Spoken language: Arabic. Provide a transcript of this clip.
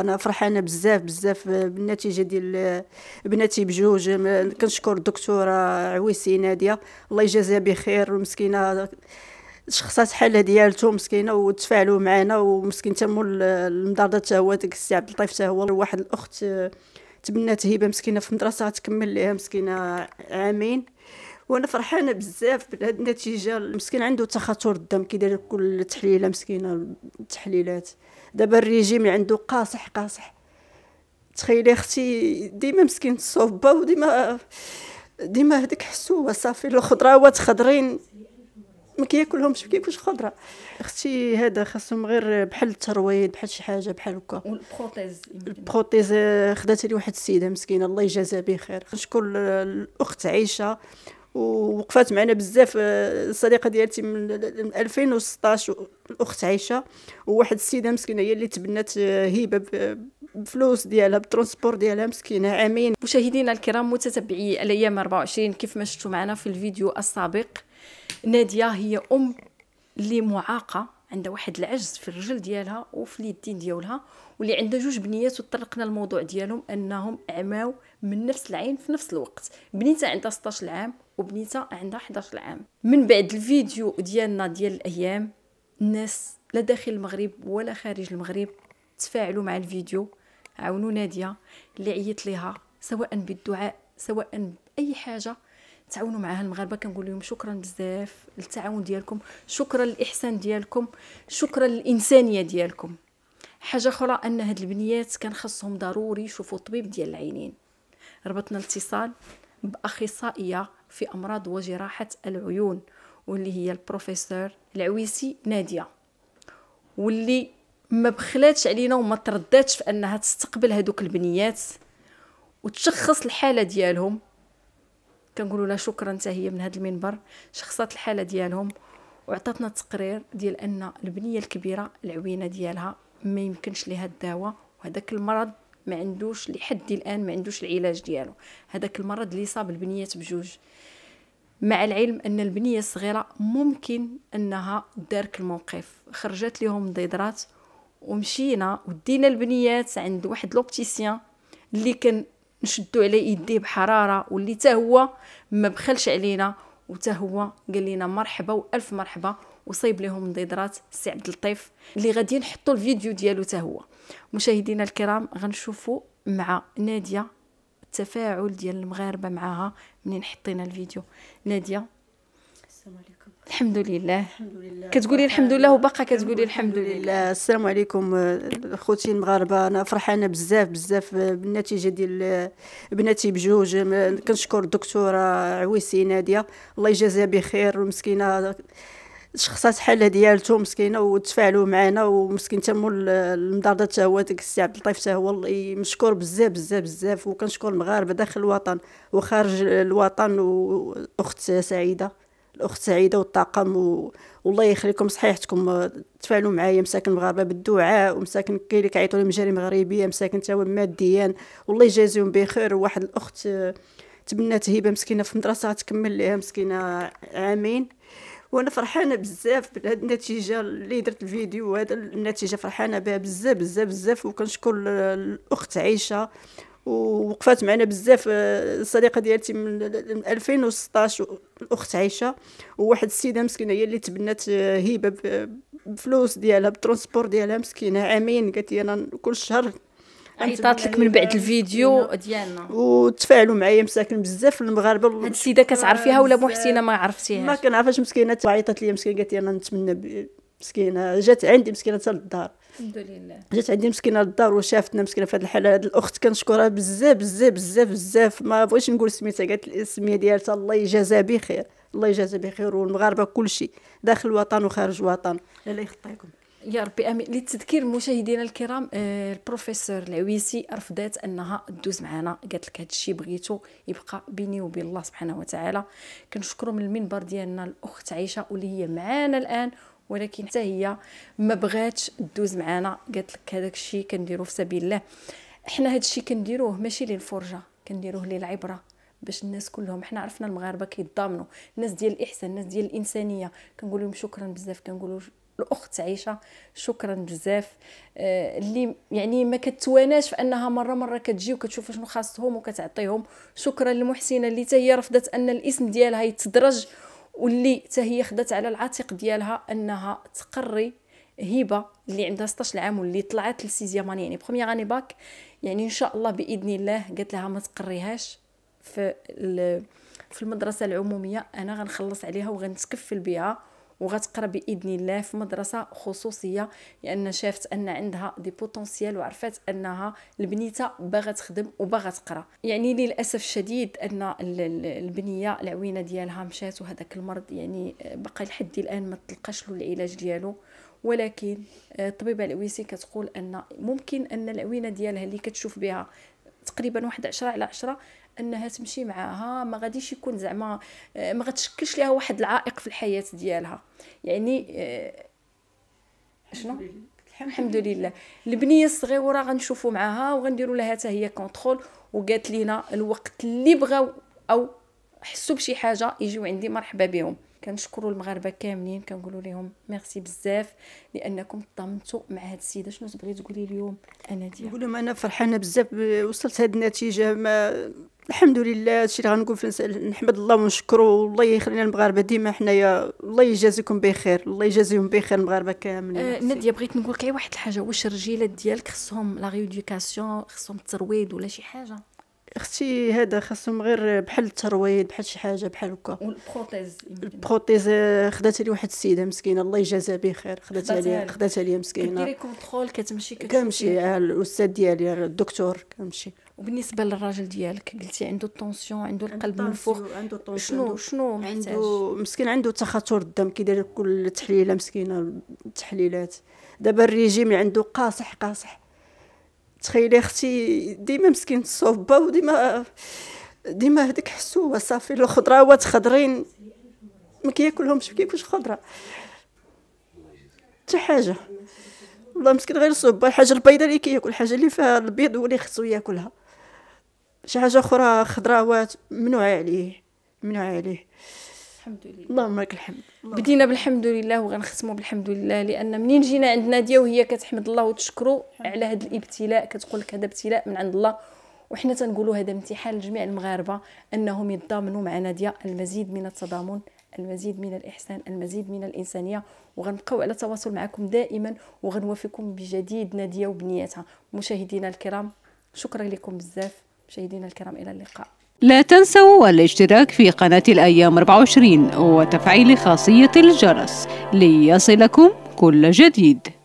انا فرحانه بزاف بزاف بالنتيجه ديال بناتي بجوج كنشكر الدكتوره عويسي ناديه الله يجازيها بخير مسكينه شخصات حالة ديالته مسكينه وتفاعلوا معنا ومسكين تمو المدارده حتى هو داك السي عبد اللطيف حتى هو واحد الاخت تبنات هبه مسكينه في المدرسه تكمل ليها مسكينه عامين وانا فرحانه بزاف بهاد النتيجه المسكين عنده تخاطر الدم كيدير كل تحليله مسكينه التحليلات دابا الريجيم اللي عنده قاصح قاصح تخيلي اختي ديما مسكين صوبه وديما ديما هذيك حسوه صافي الخضراوات خضرين ما كياكلهمش ما كياكلش خضره اختي هذا خاصهم غير بحال الترويض بحال شي حاجه بحال هكا والبروتيز البروتيز آه، خدات لي واحد السيده مسكينه الله يجازيها بخير نشكر الاخت عائشه ووقفات معنا بزاف آه، الصديقه ديالتي من 2016 الاخت عايشه وواحد السيده مسكينه هي اللي تبنات هبه آه، بفلوس ديالها بالترونسبور ديالها مسكينه عامين مشاهدينا الكرام متتبعي الايام 24 كيف ما شفتوا معنا في الفيديو السابق ناديه هي ام اللي معاقه عندها واحد العجز في الرجل ديالها وفي اليدين ديالها واللي عندها جوج بنيات وطرقنا الموضوع ديالهم انهم عماو من نفس العين في نفس الوقت بنيتها عندها 16 عام وبنيتها عندها 11 عام من بعد الفيديو ديالنا ديال الايام الناس لا داخل المغرب ولا خارج المغرب تفاعلوا مع الفيديو عاونوا ناديه اللي عيط ليها سواء بالدعاء سواء باي حاجه تعاونوا معها المغاربه كنقول لهم شكرا بزاف للتعاون ديالكم شكرا للاحسان ديالكم شكرا للانسانيه ديالكم حاجه اخرى ان هاد البنيات كان خصهم ضروري يشوفوا طبيب ديال العينين ربطنا الاتصال باخصائيه في أمراض وجراحة العيون واللي هي البروفيسور العويسي نادية واللي ما بخلاتش علينا وما ترداتش في أنها تستقبل هذوك البنيات وتشخص الحالة ديالهم كنقولوا لها شكرا حتى هي من هذا المنبر شخصت الحالة ديالهم وعطاتنا تقرير ديال أن البنية الكبيرة العوينة ديالها ما يمكنش لها الدواء وهذاك المرض ما عندوش لحد الان ما عندوش العلاج ديالو هذاك المرض اللي صاب البنيات بجوج مع العلم ان البنيه الصغيره ممكن انها دارك الموقف خرجت لهم ضيضرات ومشينا ودينا البنيات عند واحد لوبتيسيان اللي كان نشدو على يديه بحراره واللي تا هو ما بخلش علينا وتا هو قال لنا مرحبا والف مرحبا وصايب لهم انضدارات سي عبد اللطيف اللي غادي نحطوا الفيديو ديالو حتى هو مشاهدينا الكرام غنشوفوا مع ناديه التفاعل ديال المغاربه معاها منين حطينا الفيديو ناديه السلام عليكم الحمد لله الحمد لله كتقولي الحمد لله وباقا كتقولي الحمد, لله. السلام عليكم خوتي المغاربه انا فرحانه بزاف بزاف بالنتيجه ديال بناتي بجوج كنشكر الدكتوره عويسي ناديه الله يجازيها بخير مسكينه شخصات حاله ديالته مسكينه وتفاعلوا معنا ومسكين تم المدرده حتى هو داك السي عبد اللطيف حتى هو مشكور بزاف بزاف بزاف وكنشكر المغاربه داخل الوطن وخارج الوطن واخت سعيده الاخت سعيده والطاقم و... والله يخليكم صحيحتكم تفاعلوا معايا مساكن المغاربه بالدعاء ومساكن كاين اللي كيعيطوا لهم مجاري مغربيه مساكن تا ماديا والله يجازيهم بخير واحد الاخت تبنات هبه مسكينه في مدرسه غتكمل ليها مسكينه عامين وانا فرحانه بزاف بهذه النتيجه اللي درت الفيديو وهذا النتيجه فرحانه بها بزاف بزاف بزاف وكنشكر الاخت عائشه ووقفات معنا بزاف آه، الصديقه ديالتي من 2016 الاخت عائشه وواحد السيده مسكينه هي اللي تبنات هبه آه، بفلوس ديالها بالترونسبور ديالها مسكينه عامين قالت لي انا كل شهر عيطات لك من بعد الفيديو ديالنا وتفاعلوا معايا مساكن بزاف المغاربه هاد السيده كتعرفيها ولا محسنه ما عرفتيهاش ما كنعرفهاش مسكينه عيطات لي مسكينه قالت لي انا نتمنى مسكينه جات عندي مسكينه حتى للدار الحمد لله جات عندي مسكينه للدار وشافتنا مسكينه في هذه الحاله هذه الاخت كنشكرها بزاف بزاف بزاف بزاف ما بغيتش نقول سميتها قالت السميه ديالها الله يجازها بخير الله يجازها بخير والمغاربه كلشي داخل الوطن وخارج الوطن الله يخطيكم يا ربي امين لتذكير مشاهدينا الكرام آه، البروفيسور العويسي رفضت انها دوز معنا قالت لك هذا الشيء بغيتو يبقى بيني وبين الله سبحانه وتعالى كنشكروا من المنبر ديالنا الاخت عائشه واللي هي معانا الان ولكن حتى هي ما بغاتش دوز معانا قالت لك هذاك الشيء كنديروه في سبيل الله حنا هذا الشيء كنديروه ماشي للفرجه كنديروه للعبره باش الناس كلهم حنا عرفنا المغاربه كيتضامنوا الناس ديال الاحسان الناس ديال الانسانيه كنقول لهم شكرا بزاف كنقول الاخت عيشه شكرا بزاف آه، اللي يعني ما كتواناش في انها مره مره كتجي وكتشوف شنو خاصهم وكتعطيهم شكرا لمحسنه اللي حتى هي رفضت ان الاسم ديالها يتدرج واللي حتى هي خدات على العاتق ديالها انها تقري هبه اللي عندها 16 عام واللي طلعت للسيزيام يعني بروميير اني باك يعني ان شاء الله باذن الله قالت لها ما تقريهاش في في المدرسه العموميه انا غنخلص عليها وغنتكفل بها وغتقرا باذن الله في مدرسه خصوصيه لان شافت ان عندها دي بوتونسييل وعرفات انها البنيته باغا تخدم وباغا تقرا يعني للاسف الشديد ان البنيه العوينه ديالها مشات وهذاك المرض يعني بقى لحد الان ما تلقاش له العلاج ديالو ولكن الطبيبه العويسي كتقول ان ممكن ان العوينه ديالها اللي كتشوف بها تقريبا واحد عشرة على عشرة انها تمشي معاها ما غاديش يكون زعما آه، ما غتشكلش ليها واحد العائق في الحياه ديالها يعني آه، شنو الحمد لله البنيه الصغيره غنشوفوا معاها وغنديروا لها حتى هي كونترول وقالت لينا الوقت اللي بغاو او حسوا بشي حاجه يجيو عندي مرحبا بهم كنشكروا المغاربه كاملين كنقولوا لهم ميرسي بزاف لانكم طمنتوا مع هذه السيده شنو تبغي تقولي اليوم انا ديال نقول لهم انا فرحانه بزاف وصلت هذه النتيجه ما الحمد لله هادشي اللي غنقول في نحمد الله ونشكره والله يخلينا المغاربه ديما حنايا الله يجازيكم بخير الله يجازيهم بخير المغاربه كاملين آه ناديه بغيت نقول لك واحد الحاجه واش الرجيلات ديالك خصهم لا ريديوكاسيون خصهم الترويض ولا شي حاجه اختي هذا خاصهم غير بحال الترويض بحال شي حاجه بحال هكا والبروتيز البروتيز آه، خداتها لي واحد السيده مسكينه الله يجازها بخير خداتها لي خداتها لي مسكينه كديري كونترول كتمشي كنمشي آه، الاستاذ ديالي آه، الدكتور كنمشي وبالنسبه للراجل ديالك قلتي عنده طونسيون عنده القلب منفوخ عنده شنو شنو عنده مسكين عنده تخاطر الدم كيدير كل تحليله مسكينه التحليلات دابا الريجيم عنده قاصح قاصح تخيلي اختي ديما مسكين الصوبه وديما ديما هذيك حسوه صافي الخضراوات خضرين ما كياكلهمش ما كياكلش خضره حتى حاجه والله مسكين غير الصوبه الحاجه البيضه اللي كياكل الحاجه اللي فيها البيض هو اللي خصو ياكلها شي حاجه اخرى خضراوات ممنوع عليه ممنوع عليه الحمد لله اللهم لك الحمد الله. بدينا بالحمد لله وغنختموا بالحمد لله لان منين جينا عند ناديه وهي كتحمد الله وتشكره على هذا الابتلاء كتقول لك هذا ابتلاء من عند الله وحنا تنقولوا هذا امتحان لجميع المغاربه انهم يتضامنوا مع ناديه المزيد من التضامن المزيد من الاحسان المزيد من الانسانيه وغنبقاو على تواصل معكم دائما وغنوافيكم بجديد ناديه وبنياتها مشاهدينا الكرام شكرا لكم بزاف مشاهدينا الكرام الى اللقاء لا تنسوا الاشتراك في قناة الأيام 24 وتفعيل خاصية الجرس ليصلكم كل جديد